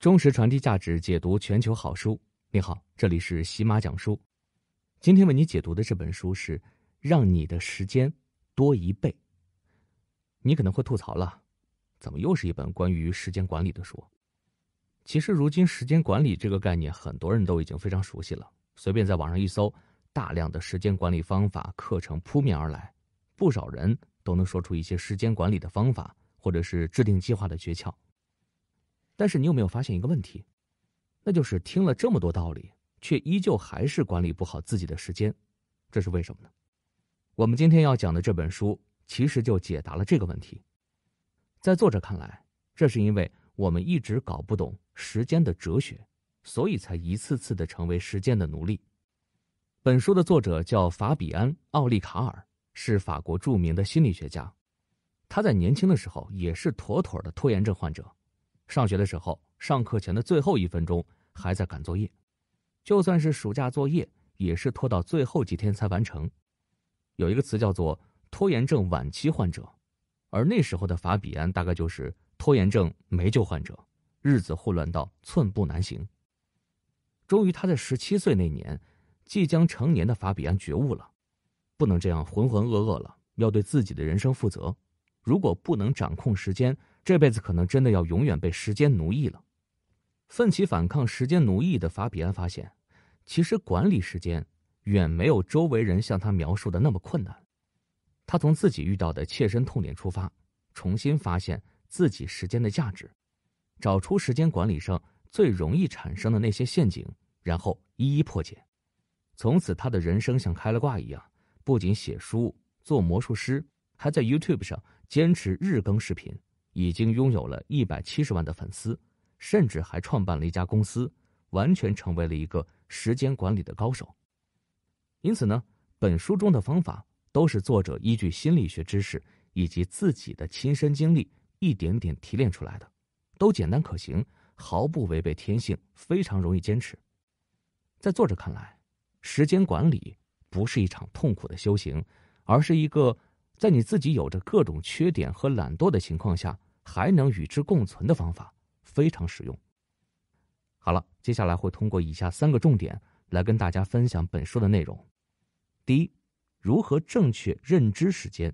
忠实传递价值，解读全球好书。你好，这里是喜马讲书。今天为你解读的这本书是《让你的时间多一倍》。你可能会吐槽了，怎么又是一本关于时间管理的书？其实，如今时间管理这个概念，很多人都已经非常熟悉了。随便在网上一搜，大量的时间管理方法、课程扑面而来，不少人都能说出一些时间管理的方法，或者是制定计划的诀窍。但是你有没有发现一个问题？那就是听了这么多道理，却依旧还是管理不好自己的时间，这是为什么呢？我们今天要讲的这本书，其实就解答了这个问题。在作者看来，这是因为我们一直搞不懂时间的哲学，所以才一次次的成为时间的奴隶。本书的作者叫法比安·奥利卡尔，是法国著名的心理学家。他在年轻的时候也是妥妥的拖延症患者。上学的时候，上课前的最后一分钟还在赶作业，就算是暑假作业，也是拖到最后几天才完成。有一个词叫做“拖延症晚期患者”，而那时候的法比安大概就是拖延症没救患者，日子混乱到寸步难行。终于，他在十七岁那年，即将成年的法比安觉悟了，不能这样浑浑噩噩了，要对自己的人生负责。如果不能掌控时间。这辈子可能真的要永远被时间奴役了。奋起反抗时间奴役的法比安发现，其实管理时间远没有周围人向他描述的那么困难。他从自己遇到的切身痛点出发，重新发现自己时间的价值，找出时间管理上最容易产生的那些陷阱，然后一一破解。从此，他的人生像开了挂一样，不仅写书、做魔术师，还在 YouTube 上坚持日更视频。已经拥有了一百七十万的粉丝，甚至还创办了一家公司，完全成为了一个时间管理的高手。因此呢，本书中的方法都是作者依据心理学知识以及自己的亲身经历一点点提炼出来的，都简单可行，毫不违背天性，非常容易坚持。在作者看来，时间管理不是一场痛苦的修行，而是一个在你自己有着各种缺点和懒惰的情况下。还能与之共存的方法非常实用。好了，接下来会通过以下三个重点来跟大家分享本书的内容：第一，如何正确认知时间，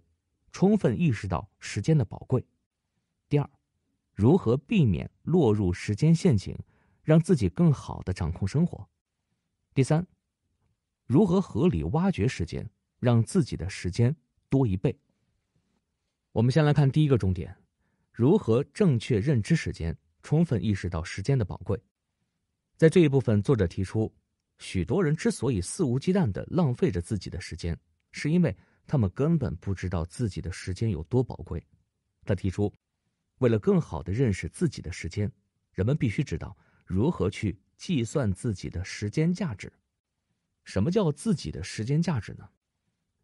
充分意识到时间的宝贵；第二，如何避免落入时间陷阱，让自己更好的掌控生活；第三，如何合理挖掘时间，让自己的时间多一倍。我们先来看第一个重点。如何正确认知时间，充分意识到时间的宝贵，在这一部分，作者提出，许多人之所以肆无忌惮的浪费着自己的时间，是因为他们根本不知道自己的时间有多宝贵。他提出，为了更好的认识自己的时间，人们必须知道如何去计算自己的时间价值。什么叫自己的时间价值呢？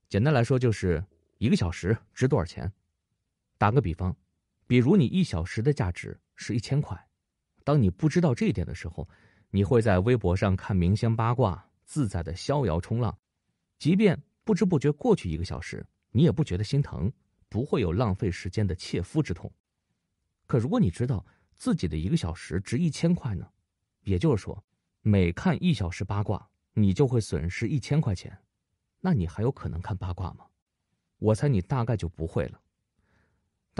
简单来说，就是一个小时值多少钱。打个比方。比如你一小时的价值是一千块，当你不知道这一点的时候，你会在微博上看明星八卦，自在的逍遥冲浪，即便不知不觉过去一个小时，你也不觉得心疼，不会有浪费时间的切肤之痛。可如果你知道自己的一个小时值一千块呢？也就是说，每看一小时八卦，你就会损失一千块钱，那你还有可能看八卦吗？我猜你大概就不会了。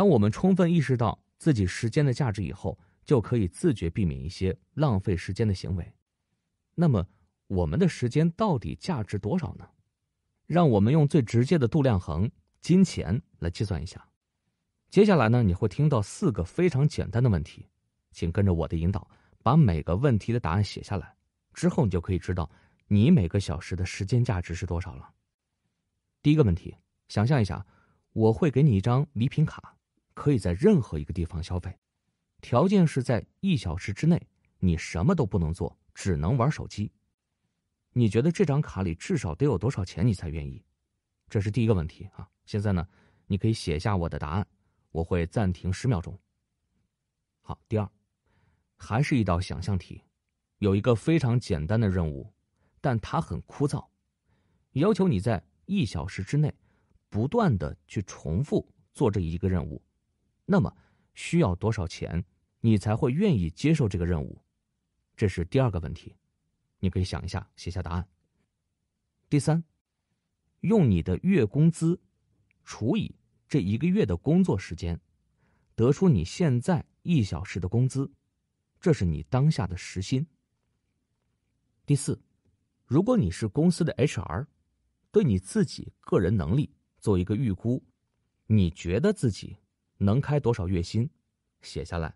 当我们充分意识到自己时间的价值以后，就可以自觉避免一些浪费时间的行为。那么，我们的时间到底价值多少呢？让我们用最直接的度量衡——金钱来计算一下。接下来呢，你会听到四个非常简单的问题，请跟着我的引导，把每个问题的答案写下来。之后，你就可以知道你每个小时的时间价值是多少了。第一个问题：想象一下，我会给你一张礼品卡。可以在任何一个地方消费，条件是在一小时之内，你什么都不能做，只能玩手机。你觉得这张卡里至少得有多少钱你才愿意？这是第一个问题啊。现在呢，你可以写下我的答案，我会暂停十秒钟。好，第二，还是一道想象题，有一个非常简单的任务，但它很枯燥，要求你在一小时之内不断的去重复做这一个任务。那么需要多少钱，你才会愿意接受这个任务？这是第二个问题，你可以想一下，写下答案。第三，用你的月工资除以这一个月的工作时间，得出你现在一小时的工资，这是你当下的时薪。第四，如果你是公司的 HR，对你自己个人能力做一个预估，你觉得自己？能开多少月薪，写下来，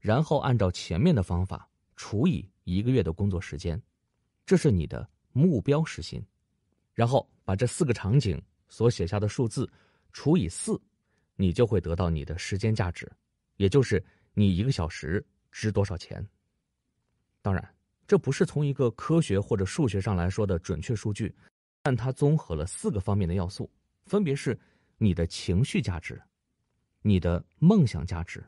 然后按照前面的方法除以一个月的工作时间，这是你的目标时薪。然后把这四个场景所写下的数字除以四，你就会得到你的时间价值，也就是你一个小时值多少钱。当然，这不是从一个科学或者数学上来说的准确数据，但它综合了四个方面的要素，分别是你的情绪价值。你的梦想价值、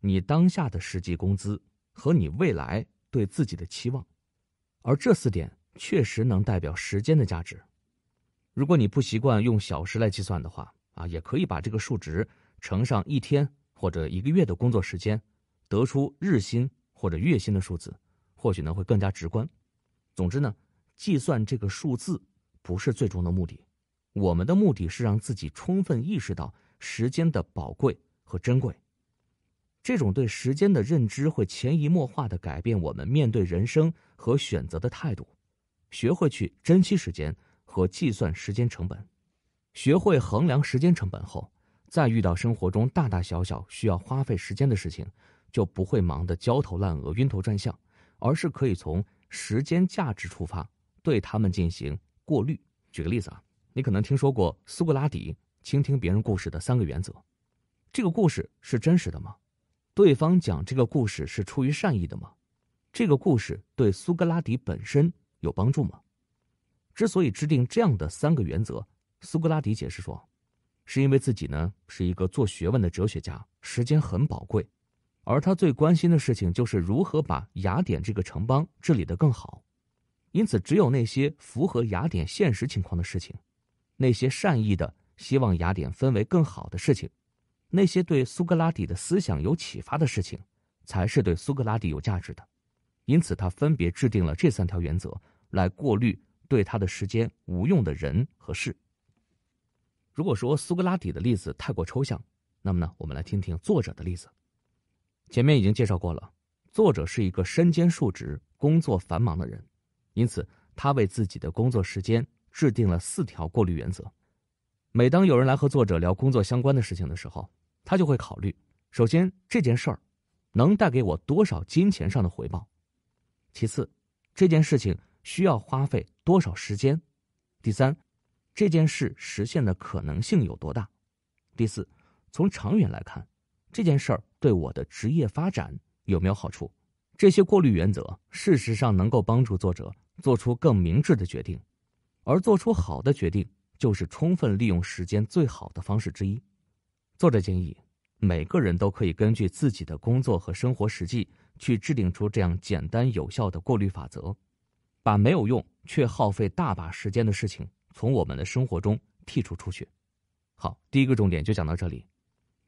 你当下的实际工资和你未来对自己的期望，而这四点确实能代表时间的价值。如果你不习惯用小时来计算的话，啊，也可以把这个数值乘上一天或者一个月的工作时间，得出日薪或者月薪的数字，或许呢会更加直观。总之呢，计算这个数字不是最终的目的，我们的目的是让自己充分意识到。时间的宝贵和珍贵，这种对时间的认知会潜移默化的改变我们面对人生和选择的态度。学会去珍惜时间和计算时间成本，学会衡量时间成本后，再遇到生活中大大小小需要花费时间的事情，就不会忙得焦头烂额、晕头转向，而是可以从时间价值出发，对他们进行过滤。举个例子啊，你可能听说过苏格拉底。倾听别人故事的三个原则：这个故事是真实的吗？对方讲这个故事是出于善意的吗？这个故事对苏格拉底本身有帮助吗？之所以制定这样的三个原则，苏格拉底解释说，是因为自己呢是一个做学问的哲学家，时间很宝贵，而他最关心的事情就是如何把雅典这个城邦治理得更好。因此，只有那些符合雅典现实情况的事情，那些善意的。希望雅典氛围更好的事情，那些对苏格拉底的思想有启发的事情，才是对苏格拉底有价值的。因此，他分别制定了这三条原则来过滤对他的时间无用的人和事。如果说苏格拉底的例子太过抽象，那么呢，我们来听听作者的例子。前面已经介绍过了，作者是一个身兼数职、工作繁忙的人，因此他为自己的工作时间制定了四条过滤原则。每当有人来和作者聊工作相关的事情的时候，他就会考虑：首先，这件事儿能带给我多少金钱上的回报；其次，这件事情需要花费多少时间；第三，这件事实现的可能性有多大；第四，从长远来看，这件事儿对我的职业发展有没有好处？这些过滤原则，事实上能够帮助作者做出更明智的决定，而做出好的决定。就是充分利用时间最好的方式之一。作者建议每个人都可以根据自己的工作和生活实际，去制定出这样简单有效的过滤法则，把没有用却耗费大把时间的事情从我们的生活中剔除出去。好，第一个重点就讲到这里。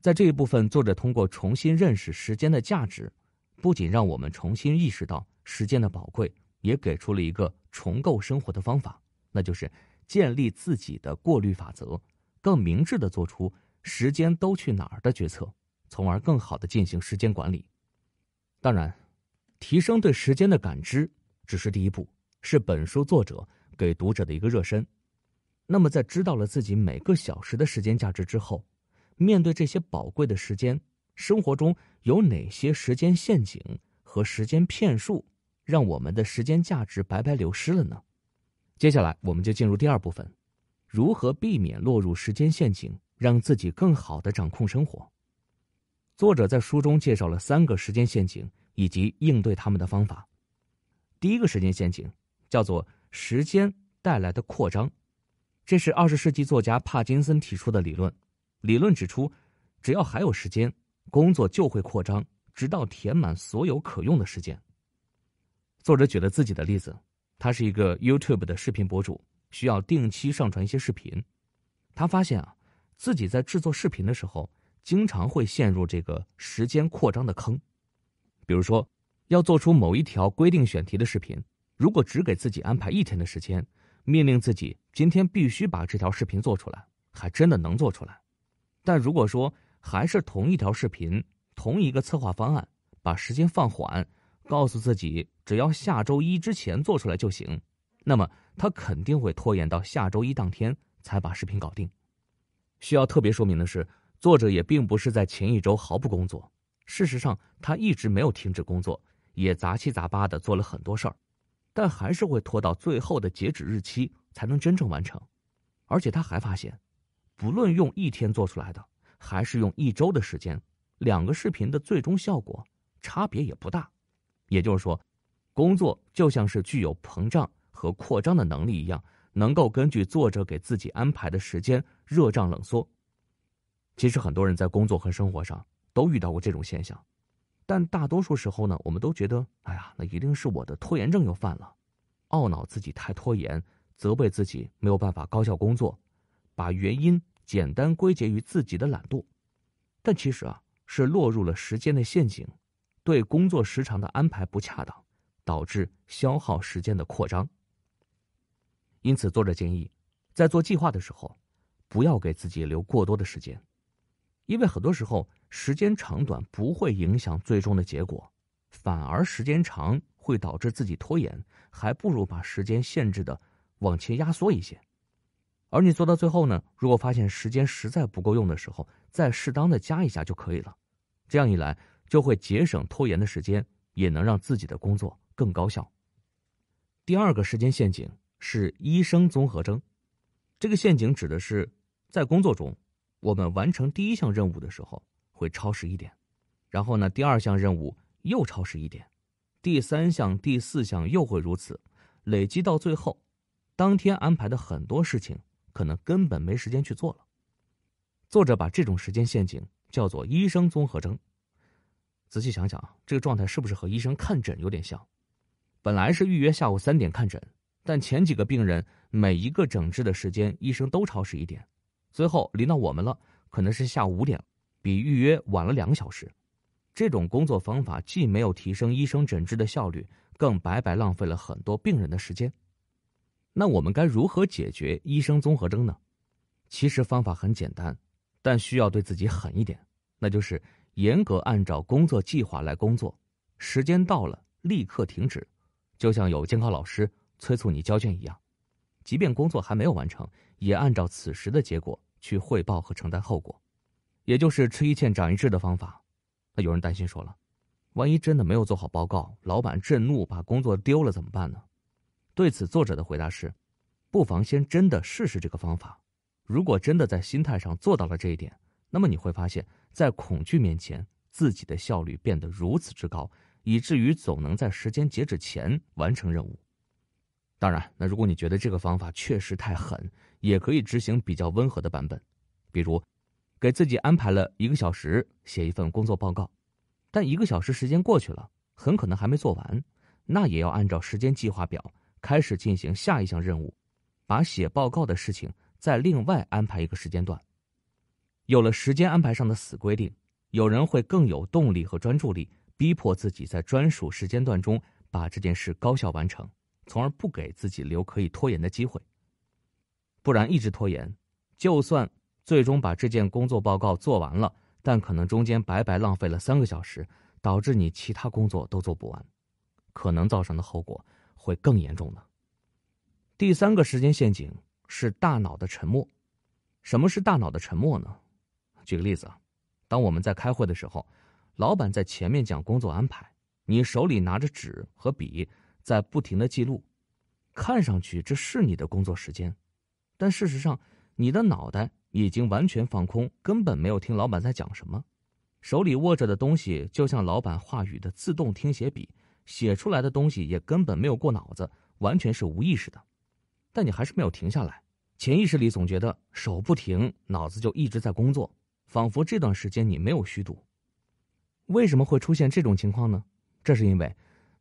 在这一部分，作者通过重新认识时间的价值，不仅让我们重新意识到时间的宝贵，也给出了一个重构生活的方法，那就是。建立自己的过滤法则，更明智的做出“时间都去哪儿”的决策，从而更好地进行时间管理。当然，提升对时间的感知只是第一步，是本书作者给读者的一个热身。那么，在知道了自己每个小时的时间价值之后，面对这些宝贵的时间，生活中有哪些时间陷阱和时间骗术，让我们的时间价值白白流失了呢？接下来，我们就进入第二部分，如何避免落入时间陷阱，让自己更好的掌控生活。作者在书中介绍了三个时间陷阱以及应对他们的方法。第一个时间陷阱叫做“时间带来的扩张”，这是二十世纪作家帕金森提出的理论。理论指出，只要还有时间，工作就会扩张，直到填满所有可用的时间。作者举了自己的例子。他是一个 YouTube 的视频博主，需要定期上传一些视频。他发现啊，自己在制作视频的时候，经常会陷入这个时间扩张的坑。比如说，要做出某一条规定选题的视频，如果只给自己安排一天的时间，命令自己今天必须把这条视频做出来，还真的能做出来。但如果说还是同一条视频，同一个策划方案，把时间放缓。告诉自己，只要下周一之前做出来就行，那么他肯定会拖延到下周一当天才把视频搞定。需要特别说明的是，作者也并不是在前一周毫不工作，事实上他一直没有停止工作，也杂七杂八的做了很多事儿，但还是会拖到最后的截止日期才能真正完成。而且他还发现，不论用一天做出来的，还是用一周的时间，两个视频的最终效果差别也不大。也就是说，工作就像是具有膨胀和扩张的能力一样，能够根据作者给自己安排的时间热胀冷缩。其实很多人在工作和生活上都遇到过这种现象，但大多数时候呢，我们都觉得，哎呀，那一定是我的拖延症又犯了，懊恼自己太拖延，责备自己没有办法高效工作，把原因简单归结于自己的懒惰，但其实啊，是落入了时间的陷阱。对工作时长的安排不恰当，导致消耗时间的扩张。因此，作者建议，在做计划的时候，不要给自己留过多的时间，因为很多时候时间长短不会影响最终的结果，反而时间长会导致自己拖延，还不如把时间限制的往前压缩一些。而你做到最后呢，如果发现时间实在不够用的时候，再适当的加一下就可以了。这样一来。就会节省拖延的时间，也能让自己的工作更高效。第二个时间陷阱是医生综合征，这个陷阱指的是在工作中，我们完成第一项任务的时候会超时一点，然后呢，第二项任务又超时一点，第三项、第四项又会如此，累积到最后，当天安排的很多事情可能根本没时间去做了。作者把这种时间陷阱叫做医生综合征。仔细想想，这个状态是不是和医生看诊有点像？本来是预约下午三点看诊，但前几个病人每一个诊治的时间医生都超时一点，最后临到我们了，可能是下午五点，比预约晚了两个小时。这种工作方法既没有提升医生诊治的效率，更白白浪费了很多病人的时间。那我们该如何解决医生综合征呢？其实方法很简单，但需要对自己狠一点，那就是。严格按照工作计划来工作，时间到了立刻停止，就像有监考老师催促你交卷一样。即便工作还没有完成，也按照此时的结果去汇报和承担后果，也就是吃一堑长一智的方法。那有人担心说了，万一真的没有做好报告，老板震怒把工作丢了怎么办呢？对此，作者的回答是：不妨先真的试试这个方法。如果真的在心态上做到了这一点，那么你会发现。在恐惧面前，自己的效率变得如此之高，以至于总能在时间截止前完成任务。当然，那如果你觉得这个方法确实太狠，也可以执行比较温和的版本，比如给自己安排了一个小时写一份工作报告，但一个小时时间过去了，很可能还没做完，那也要按照时间计划表开始进行下一项任务，把写报告的事情再另外安排一个时间段。有了时间安排上的死规定，有人会更有动力和专注力，逼迫自己在专属时间段中把这件事高效完成，从而不给自己留可以拖延的机会。不然一直拖延，就算最终把这件工作报告做完了，但可能中间白白浪费了三个小时，导致你其他工作都做不完，可能造成的后果会更严重呢。第三个时间陷阱是大脑的沉默。什么是大脑的沉默呢？举个例子，当我们在开会的时候，老板在前面讲工作安排，你手里拿着纸和笔在不停的记录，看上去这是你的工作时间，但事实上你的脑袋已经完全放空，根本没有听老板在讲什么，手里握着的东西就像老板话语的自动听写笔，写出来的东西也根本没有过脑子，完全是无意识的，但你还是没有停下来，潜意识里总觉得手不停，脑子就一直在工作。仿佛这段时间你没有虚度，为什么会出现这种情况呢？这是因为，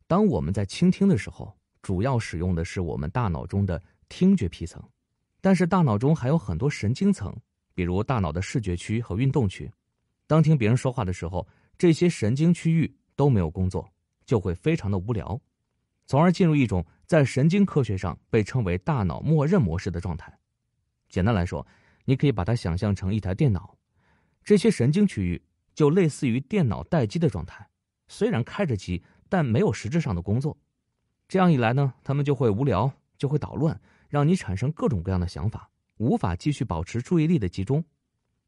当我们在倾听的时候，主要使用的是我们大脑中的听觉皮层，但是大脑中还有很多神经层，比如大脑的视觉区和运动区。当听别人说话的时候，这些神经区域都没有工作，就会非常的无聊，从而进入一种在神经科学上被称为“大脑默认模式”的状态。简单来说，你可以把它想象成一台电脑。这些神经区域就类似于电脑待机的状态，虽然开着机，但没有实质上的工作。这样一来呢，他们就会无聊，就会捣乱，让你产生各种各样的想法，无法继续保持注意力的集中。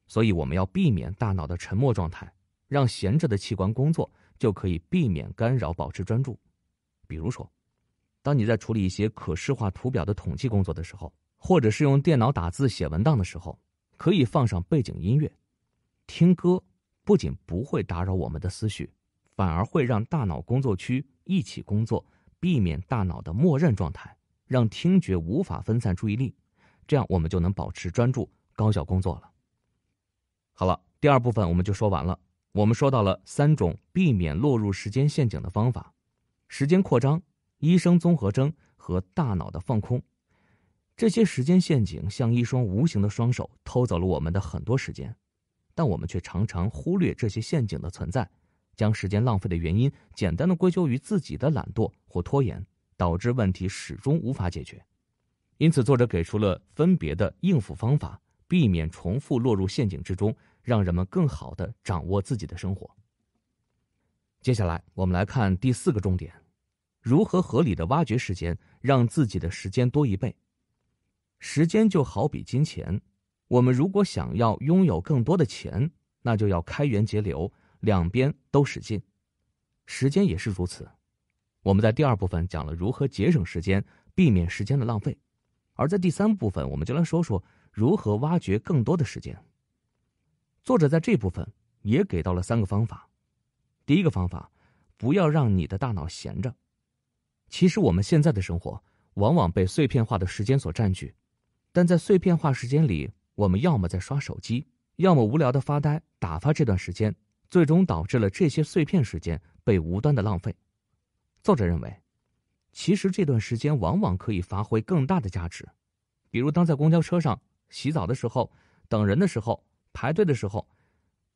所以，我们要避免大脑的沉默状态，让闲着的器官工作，就可以避免干扰，保持专注。比如说，当你在处理一些可视化图表的统计工作的时候，或者是用电脑打字写文档的时候，可以放上背景音乐。听歌不仅不会打扰我们的思绪，反而会让大脑工作区一起工作，避免大脑的默认状态，让听觉无法分散注意力，这样我们就能保持专注、高效工作了。好了，第二部分我们就说完了。我们说到了三种避免落入时间陷阱的方法：时间扩张、医生综合征和大脑的放空。这些时间陷阱像一双无形的双手，偷走了我们的很多时间。但我们却常常忽略这些陷阱的存在，将时间浪费的原因简单的归咎于自己的懒惰或拖延，导致问题始终无法解决。因此，作者给出了分别的应付方法，避免重复落入陷阱之中，让人们更好的掌握自己的生活。接下来，我们来看第四个重点：如何合理的挖掘时间，让自己的时间多一倍。时间就好比金钱。我们如果想要拥有更多的钱，那就要开源节流，两边都使劲。时间也是如此。我们在第二部分讲了如何节省时间，避免时间的浪费；而在第三部分，我们就来说说如何挖掘更多的时间。作者在这部分也给到了三个方法。第一个方法，不要让你的大脑闲着。其实我们现在的生活往往被碎片化的时间所占据，但在碎片化时间里。我们要么在刷手机，要么无聊的发呆，打发这段时间，最终导致了这些碎片时间被无端的浪费。作者认为，其实这段时间往往可以发挥更大的价值。比如，当在公交车上洗澡的时候、等人的时候、排队的时候，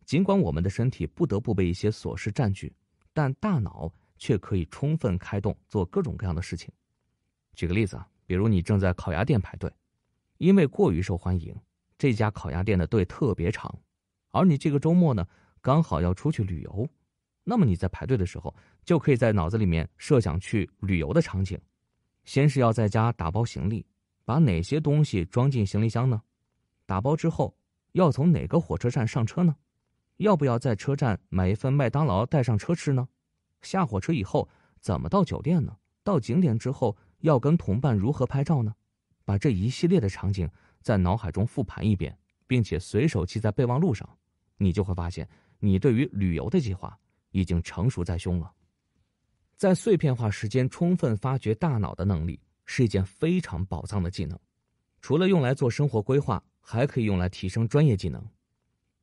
尽管我们的身体不得不被一些琐事占据，但大脑却可以充分开动，做各种各样的事情。举个例子啊，比如你正在烤鸭店排队，因为过于受欢迎。这家烤鸭店的队特别长，而你这个周末呢刚好要出去旅游，那么你在排队的时候，就可以在脑子里面设想去旅游的场景。先是要在家打包行李，把哪些东西装进行李箱呢？打包之后要从哪个火车站上车呢？要不要在车站买一份麦当劳带上车吃呢？下火车以后怎么到酒店呢？到景点之后要跟同伴如何拍照呢？把这一系列的场景。在脑海中复盘一遍，并且随手记在备忘录上，你就会发现你对于旅游的计划已经成熟在胸了。在碎片化时间充分发掘大脑的能力是一件非常宝藏的技能，除了用来做生活规划，还可以用来提升专业技能。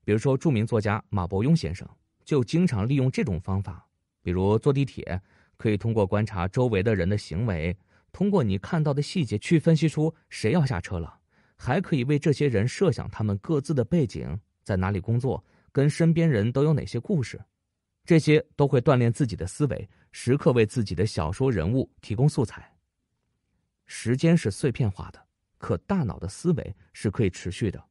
比如说，著名作家马伯庸先生就经常利用这种方法，比如坐地铁，可以通过观察周围的人的行为，通过你看到的细节去分析出谁要下车了。还可以为这些人设想他们各自的背景，在哪里工作，跟身边人都有哪些故事，这些都会锻炼自己的思维，时刻为自己的小说人物提供素材。时间是碎片化的，可大脑的思维是可以持续的。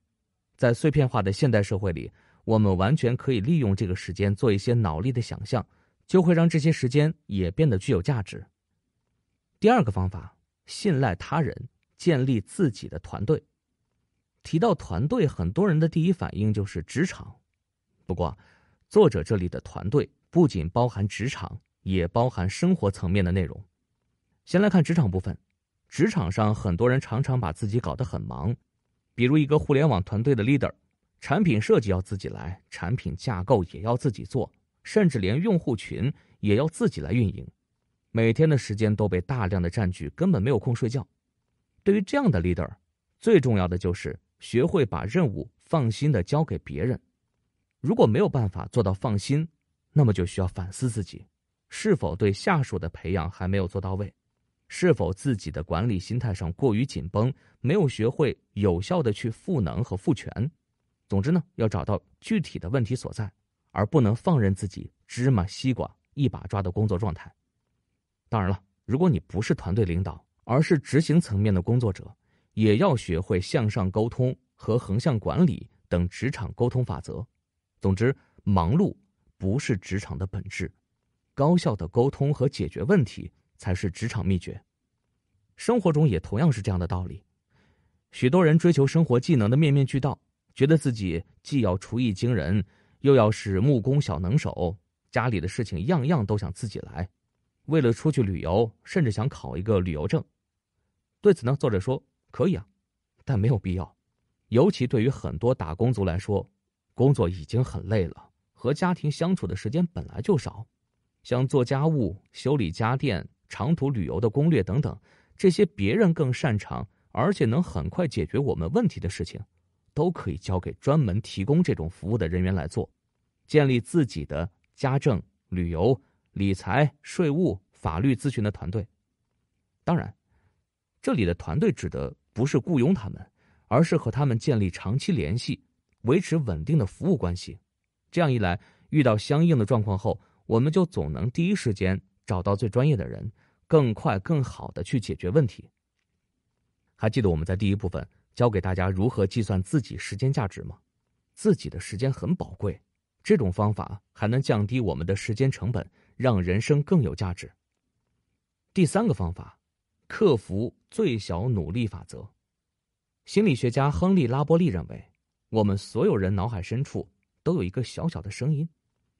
在碎片化的现代社会里，我们完全可以利用这个时间做一些脑力的想象，就会让这些时间也变得具有价值。第二个方法，信赖他人，建立自己的团队。提到团队，很多人的第一反应就是职场。不过，作者这里的团队不仅包含职场，也包含生活层面的内容。先来看职场部分。职场上，很多人常常把自己搞得很忙，比如一个互联网团队的 leader，产品设计要自己来，产品架构也要自己做，甚至连用户群也要自己来运营。每天的时间都被大量的占据，根本没有空睡觉。对于这样的 leader，最重要的就是。学会把任务放心的交给别人，如果没有办法做到放心，那么就需要反思自己，是否对下属的培养还没有做到位，是否自己的管理心态上过于紧绷，没有学会有效的去赋能和赋权。总之呢，要找到具体的问题所在，而不能放任自己芝麻西瓜一把抓的工作状态。当然了，如果你不是团队领导，而是执行层面的工作者。也要学会向上沟通和横向管理等职场沟通法则。总之，忙碌不是职场的本质，高效的沟通和解决问题才是职场秘诀。生活中也同样是这样的道理。许多人追求生活技能的面面俱到，觉得自己既要厨艺惊人，又要是木工小能手，家里的事情样样都想自己来。为了出去旅游，甚至想考一个旅游证。对此呢，作者说。可以啊，但没有必要，尤其对于很多打工族来说，工作已经很累了，和家庭相处的时间本来就少。像做家务、修理家电、长途旅游的攻略等等，这些别人更擅长，而且能很快解决我们问题的事情，都可以交给专门提供这种服务的人员来做。建立自己的家政、旅游、理财、税务、法律咨询的团队。当然，这里的团队指的。不是雇佣他们，而是和他们建立长期联系，维持稳定的服务关系。这样一来，遇到相应的状况后，我们就总能第一时间找到最专业的人，更快、更好的去解决问题。还记得我们在第一部分教给大家如何计算自己时间价值吗？自己的时间很宝贵，这种方法还能降低我们的时间成本，让人生更有价值。第三个方法。克服最小努力法则。心理学家亨利·拉波利认为，我们所有人脑海深处都有一个小小的声音，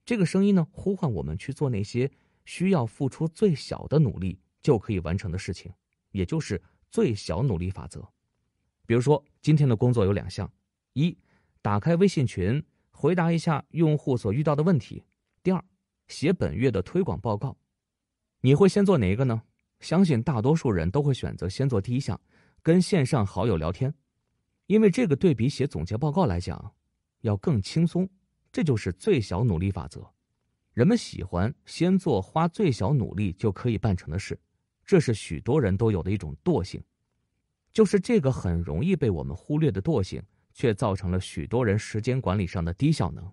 这个声音呢，呼唤我们去做那些需要付出最小的努力就可以完成的事情，也就是最小努力法则。比如说，今天的工作有两项：一，打开微信群，回答一下用户所遇到的问题；第二，写本月的推广报告。你会先做哪一个呢？相信大多数人都会选择先做第一项，跟线上好友聊天，因为这个对比写总结报告来讲，要更轻松。这就是最小努力法则，人们喜欢先做花最小努力就可以办成的事，这是许多人都有的一种惰性，就是这个很容易被我们忽略的惰性，却造成了许多人时间管理上的低效能。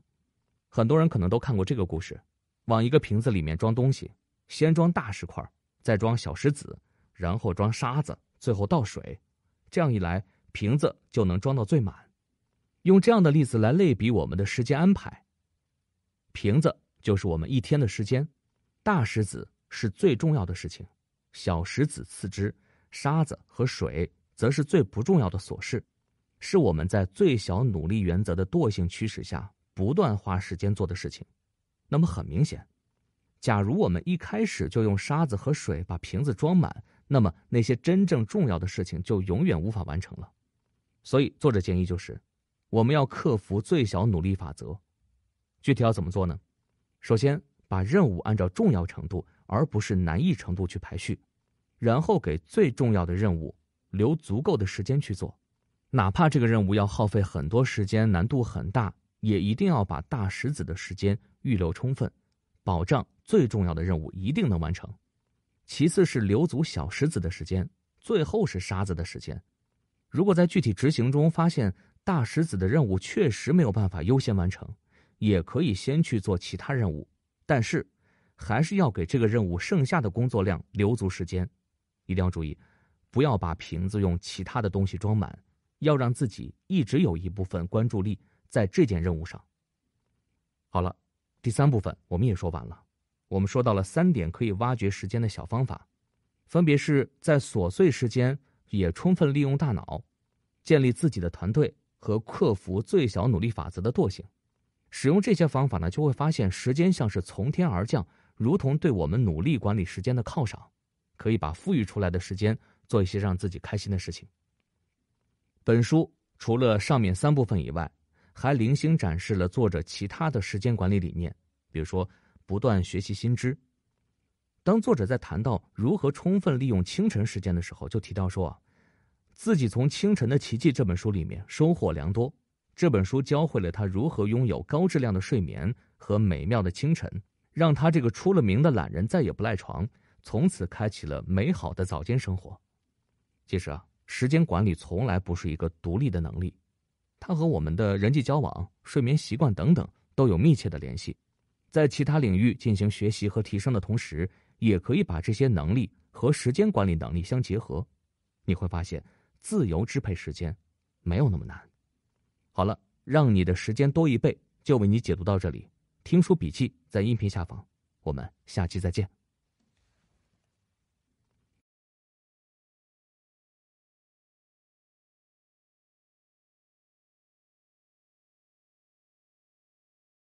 很多人可能都看过这个故事，往一个瓶子里面装东西，先装大石块。再装小石子，然后装沙子，最后倒水。这样一来，瓶子就能装到最满。用这样的例子来类比我们的时间安排，瓶子就是我们一天的时间，大石子是最重要的事情，小石子次之，沙子和水则是最不重要的琐事，是我们在最小努力原则的惰性驱使下不断花时间做的事情。那么很明显。假如我们一开始就用沙子和水把瓶子装满，那么那些真正重要的事情就永远无法完成了。所以，作者建议就是，我们要克服最小努力法则。具体要怎么做呢？首先，把任务按照重要程度，而不是难易程度去排序，然后给最重要的任务留足够的时间去做，哪怕这个任务要耗费很多时间、难度很大，也一定要把大石子的时间预留充分，保障。最重要的任务一定能完成，其次是留足小石子的时间，最后是沙子的时间。如果在具体执行中发现大石子的任务确实没有办法优先完成，也可以先去做其他任务，但是还是要给这个任务剩下的工作量留足时间。一定要注意，不要把瓶子用其他的东西装满，要让自己一直有一部分关注力在这件任务上。好了，第三部分我们也说完了。我们说到了三点可以挖掘时间的小方法，分别是在琐碎时间也充分利用大脑，建立自己的团队和克服最小努力法则的惰性。使用这些方法呢，就会发现时间像是从天而降，如同对我们努力管理时间的犒赏。可以把富裕出来的时间做一些让自己开心的事情。本书除了上面三部分以外，还零星展示了作者其他的时间管理理念，比如说。不断学习新知。当作者在谈到如何充分利用清晨时间的时候，就提到说，自己从《清晨的奇迹》这本书里面收获良多。这本书教会了他如何拥有高质量的睡眠和美妙的清晨，让他这个出了名的懒人再也不赖床，从此开启了美好的早间生活。其实啊，时间管理从来不是一个独立的能力，它和我们的人际交往、睡眠习惯等等都有密切的联系。在其他领域进行学习和提升的同时，也可以把这些能力和时间管理能力相结合，你会发现自由支配时间没有那么难。好了，让你的时间多一倍，就为你解读到这里。听书笔记在音频下方，我们下期再见。